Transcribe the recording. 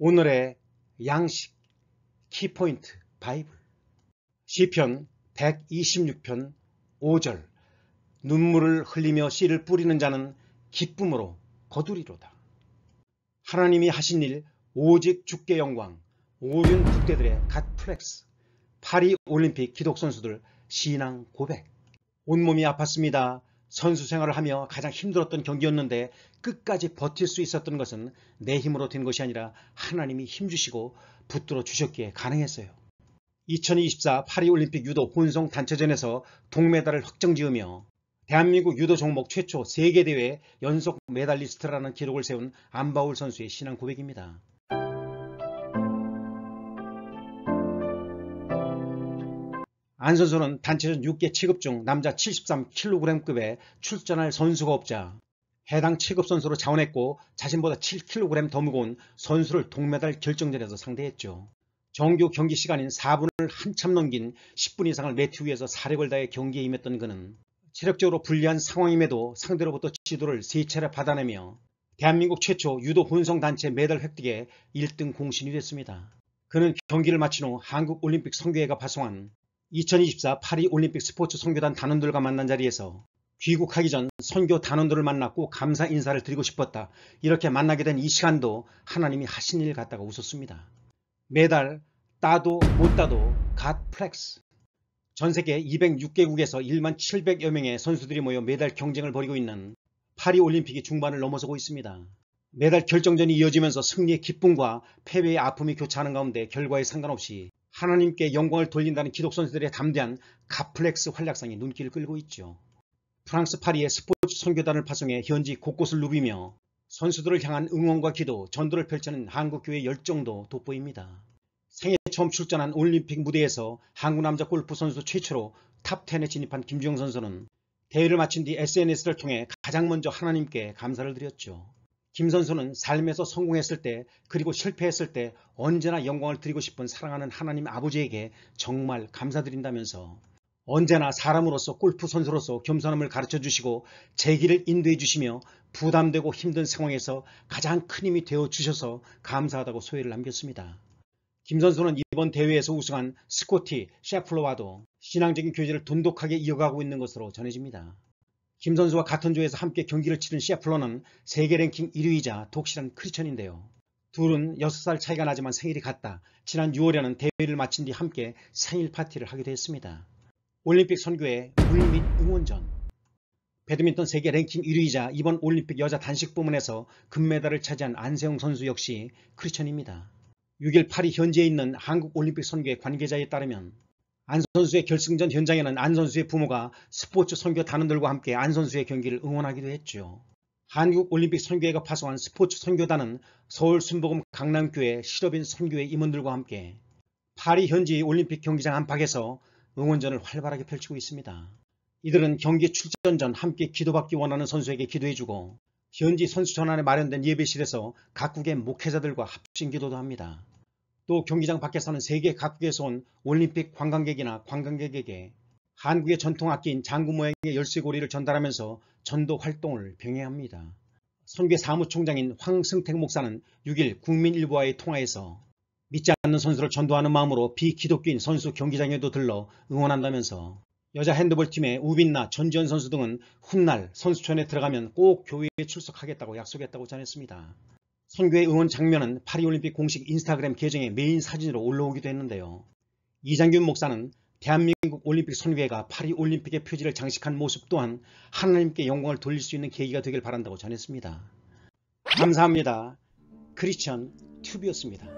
오늘의 양식 키포인트 바이블 시편 126편 5절 눈물을 흘리며 씨를 뿌리는 자는 기쁨으로 거두리로다. 하나님이 하신 일 오직 죽께 영광 오륜 국대들의 갓 플렉스 파리 올림픽 기독 선수들 신앙 고백 온몸이 아팠습니다. 선수 생활을 하며 가장 힘들었던 경기였는데 끝까지 버틸 수 있었던 것은 내 힘으로 된 것이 아니라 하나님이 힘주시고 붙들어 주셨기에 가능했어요. 2024 파리올림픽 유도 혼성 단체전에서 동메달을 확정지으며 대한민국 유도 종목 최초 세계대회 연속 메달리스트라는 기록을 세운 안바울 선수의 신앙 고백입니다. 안 선수는 단체전 6개 취급 중 남자 73kg급에 출전할 선수가 없자 해당 취급 선수로 자원했고 자신보다 7kg 더 무거운 선수를 동메달 결정전에서 상대했죠. 정규 경기 시간인 4분을 한참 넘긴 10분 이상을 매트 위에서 사력을 다해 경기에 임했던 그는 체력적으로 불리한 상황임에도 상대로부터 지도를 세 차례 받아내며 대한민국 최초 유도 혼성단체 메달 획득에 1등 공신이 됐습니다. 그는 경기를 마친 후 한국올림픽 선교회가 파송한 2024 파리 올림픽 스포츠 선교단 단원들과 만난 자리에서 귀국하기 전 선교 단원들을 만났고 감사 인사를 드리고 싶었다. 이렇게 만나게 된 이 시간도 하나님이 하신 일 같다가 웃었습니다. 매달 따도 못 따도 갓 플렉스. 전 세계 206개국에서 1만 700여 명의 선수들이 모여 매달 경쟁을 벌이고 있는 파리 올림픽이 중반을 넘어서고 있습니다. 매달 결정전이 이어지면서 승리의 기쁨과 패배의 아픔이 교차하는 가운데 결과에 상관없이 하나님께 영광을 돌린다는 기독 선수들의 담대한 가플렉스 활약상이 눈길을 끌고 있죠. 프랑스 파리의 스포츠 선교단을 파송해 현지 곳곳을 누비며 선수들을 향한 응원과 기도, 전도를 펼치는 한국교회 열정도 돋보입니다. 생애 처음 출전한 올림픽 무대에서 한국 남자 골프 선수 최초로 탑10에 진입한 김주영 선수는 대회를 마친 뒤 SNS를 통해 가장 먼저 하나님께 감사를 드렸죠. 김 선수는 삶에서 성공했을 때 그리고 실패했을 때 언제나 영광을 드리고 싶은 사랑하는 하나님 아버지에게 정말 감사드린다면서 언제나 사람으로서 골프 선수로서 겸손함을 가르쳐 주시고 제 길을 인도해 주시며 부담되고 힘든 상황에서 가장 큰 힘이 되어 주셔서 감사하다고 소회를 남겼습니다. 김 선수는 이번 대회에서 우승한 스코티, 셰플로와도 신앙적인 교제를 돈독하게 이어가고 있는 것으로 전해집니다. 김 선수와 같은 조에서 함께 경기를 치른 시애플러는 세계 랭킹 1위이자 독실한 크리스천인데요. 둘은 6살 차이가 나지만 생일이 같다. 지난 6월에는 대회를 마친 뒤 함께 생일 파티를 하기도 했습니다. 올림픽 선교회 물및 응원전 배드민턴 세계 랭킹 1위이자 이번 올림픽 여자 단식 부문에서 금메달을 차지한 안세영 선수 역시 크리스천입니다. 6일 파리 현지에 있는 한국올림픽 선교의 관계자에 따르면 안 선수의 결승전 현장에는 안 선수의 부모가 스포츠 선교 단원들과 함께 안 선수의 경기를 응원하기도 했죠. 한국올림픽 선교회가 파송한 스포츠 선교단은 서울 순복음 강남교회 실업인 선교회 임원들과 함께 파리 현지 올림픽 경기장 안팎에서 응원전을 활발하게 펼치고 있습니다. 이들은 경기 출전 전 함께 기도받기 원하는 선수에게 기도해주고 현지 선수 전환에 마련된 예배실에서 각국의 목회자들과 합심 기도도 합니다. 또 경기장 밖에 사는 세계 각국에서 온 올림픽 관광객이나 관광객에게 한국의 전통 악기인 장구 모양의 열쇠고리를 전달하면서 전도 활동을 병행합니다. 선교회 사무총장인 황승택 목사는 6일 국민일보와의 통화에서 믿지 않는 선수를 전도하는 마음으로 비기독교인 선수 경기장에도 들러 응원한다면서 여자 핸드볼 팀의 우빈나, 전지현 선수 등은 훗날 선수촌에 들어가면 꼭 교회에 출석하겠다고 약속했다고 전했습니다. 선교의 응원 장면은 파리올림픽 공식 인스타그램 계정의 메인 사진으로 올라오기도 했는데요. 이장균 목사는 대한민국 올림픽 선교회가 파리올림픽의 표지를 장식한 모습 또한 하나님께 영광을 돌릴 수 있는 계기가 되길 바란다고 전했습니다. 감사합니다. 크리스천 튜브였습니다.